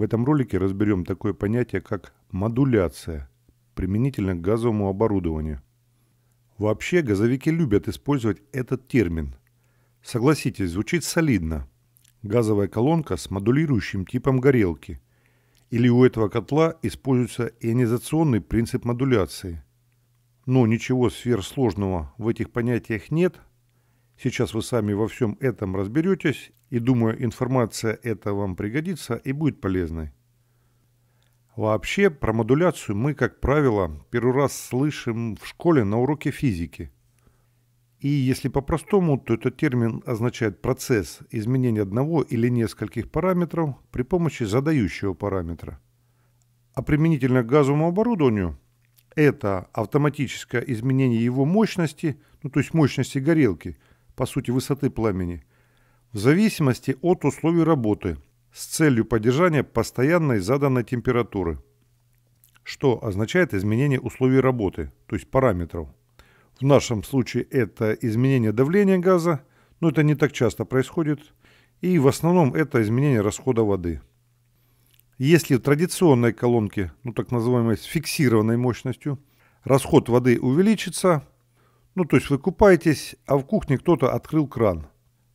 В этом ролике разберем такое понятие, как модуляция, применительно к газовому оборудованию. Вообще газовики любят использовать этот термин. Согласитесь, звучит солидно. Газовая колонка с модулирующим типом горелки. Или у этого котла используется ионизационный принцип модуляции. Но ничего сверхсложного в этих понятиях нет – Сейчас вы сами во всем этом разберетесь, и думаю, информация эта вам пригодится и будет полезной. Вообще, про модуляцию мы, как правило, первый раз слышим в школе на уроке физики. И если по-простому, то этот термин означает процесс изменения одного или нескольких параметров при помощи задающего параметра. А применительно к газовому оборудованию – это автоматическое изменение его мощности, ну то есть мощности горелки – по сути высоты пламени, в зависимости от условий работы с целью поддержания постоянной заданной температуры, что означает изменение условий работы, то есть параметров. В нашем случае это изменение давления газа, но это не так часто происходит, и в основном это изменение расхода воды. Если в традиционной колонке, ну так называемой с фиксированной мощностью, расход воды увеличится, ну, то есть вы купаетесь, а в кухне кто-то открыл кран,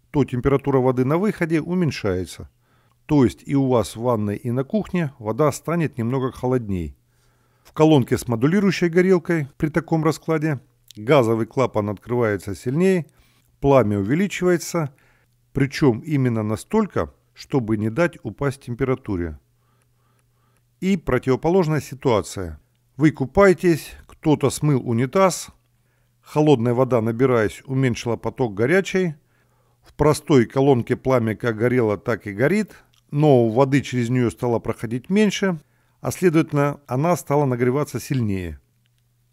то температура воды на выходе уменьшается. То есть и у вас в ванной, и на кухне вода станет немного холодней. В колонке с модулирующей горелкой при таком раскладе газовый клапан открывается сильнее, пламя увеличивается, причем именно настолько, чтобы не дать упасть температуре. И противоположная ситуация. Вы купаетесь, кто-то смыл унитаз – холодная вода, набираясь, уменьшила поток горячей. В простой колонке пламя как горело, так и горит, но воды через нее стало проходить меньше, а следовательно она стала нагреваться сильнее.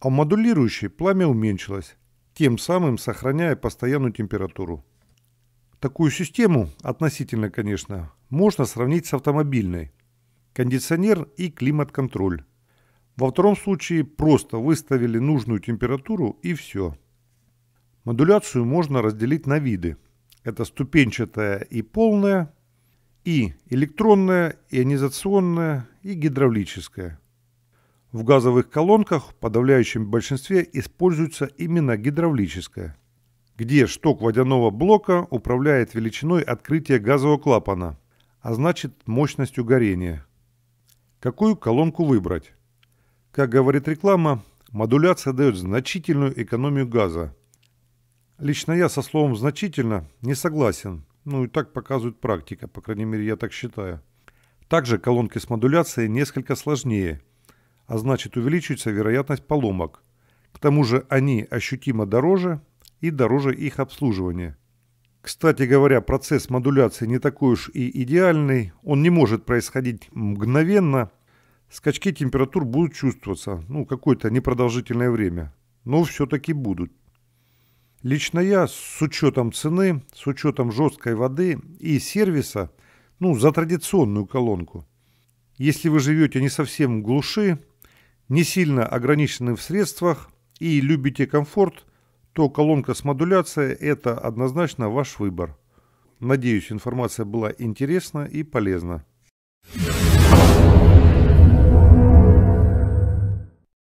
А у модулирующей пламя уменьшилось, тем самым сохраняя постоянную температуру. Такую систему, относительно, конечно, можно сравнить с автомобильной. Кондиционер и климат-контроль. Во втором случае просто выставили нужную температуру и все. Модуляцию можно разделить на виды. Это ступенчатая и полная, и электронная, ионизационная и гидравлическая. В газовых колонках в подавляющем большинстве используется именно гидравлическая, где шток водяного блока управляет величиной открытия газового клапана, а значит мощностью горения. Какую колонку выбрать? Как говорит реклама, модуляция дает значительную экономию газа. Лично я со словом «значительно» не согласен. Ну и так показывает практика, по крайней мере я так считаю. Также колонки с модуляцией несколько сложнее, а значит увеличивается вероятность поломок. К тому же они ощутимо дороже и дороже их обслуживания. Кстати говоря, процесс модуляции не такой уж и идеальный, он не может происходить мгновенно – Скачки температур будут чувствоваться, ну, какое-то непродолжительное время, но все-таки будут. Лично я, с учетом цены, с учетом жесткой воды и сервиса, ну, за традиционную колонку. Если вы живете не совсем в глуши, не сильно ограничены в средствах и любите комфорт, то колонка с модуляцией – это однозначно ваш выбор. Надеюсь, информация была интересна и полезна.